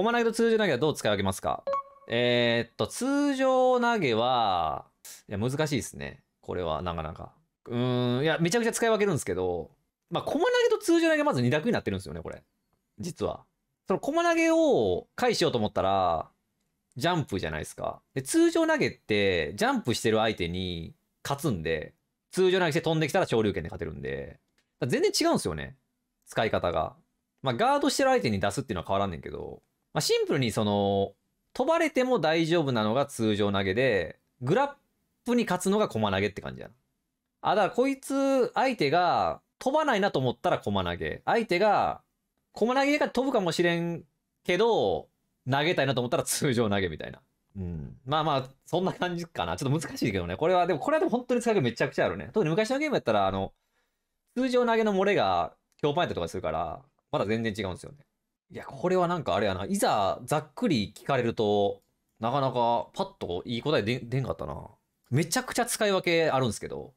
コマ投げと通常投げはどう使い分けますかえー、っと、通常投げは、いや、難しいですね。これは、なかなか。うーん、いや、めちゃくちゃ使い分けるんですけど、まあ、コマ投げと通常投げまず2択になってるんですよね、これ。実は。そのコマ投げを回しようと思ったら、ジャンプじゃないですか。で、通常投げって、ジャンプしてる相手に勝つんで、通常投げして飛んできたら昇竜拳で勝てるんで、全然違うんですよね。使い方が。まあ、ガードしてる相手に出すっていうのは変わらんねんけど、まあ、シンプルにその、飛ばれても大丈夫なのが通常投げで、グラップに勝つのが駒投げって感じやな。あ、だからこいつ、相手が飛ばないなと思ったら駒投げ。相手が、駒投げが飛ぶかもしれんけど、投げたいなと思ったら通常投げみたいな。うん。まあまあ、そんな感じかな。ちょっと難しいけどね。これは、でもこれはでも本当に使い方めちゃくちゃあるね。特に昔のゲームやったら、あの、通常投げの漏れが強パンやったりとかするから、まだ全然違うんですよね。いや、これはなんかあれやな。いざ、ざっくり聞かれると、なかなかパッといい答え出んかったな。めちゃくちゃ使い分けあるんですけど。